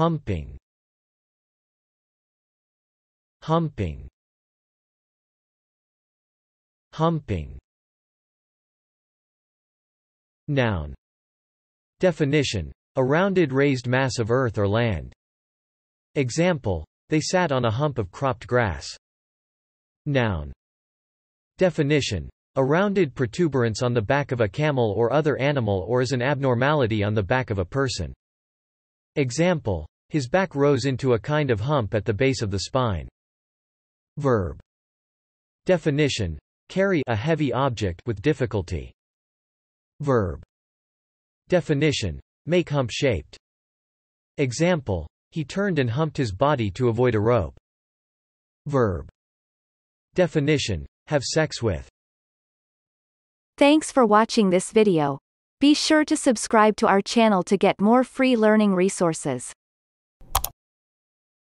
humping humping humping noun definition a rounded raised mass of earth or land example they sat on a hump of cropped grass noun definition a rounded protuberance on the back of a camel or other animal or as an abnormality on the back of a person example his back rose into a kind of hump at the base of the spine. Verb. Definition. Carry a heavy object with difficulty. Verb. Definition. Make hump-shaped. Example. He turned and humped his body to avoid a rope. Verb. Definition. Have sex with. Thanks for watching this video. Be sure to subscribe to our channel to get more free learning resources.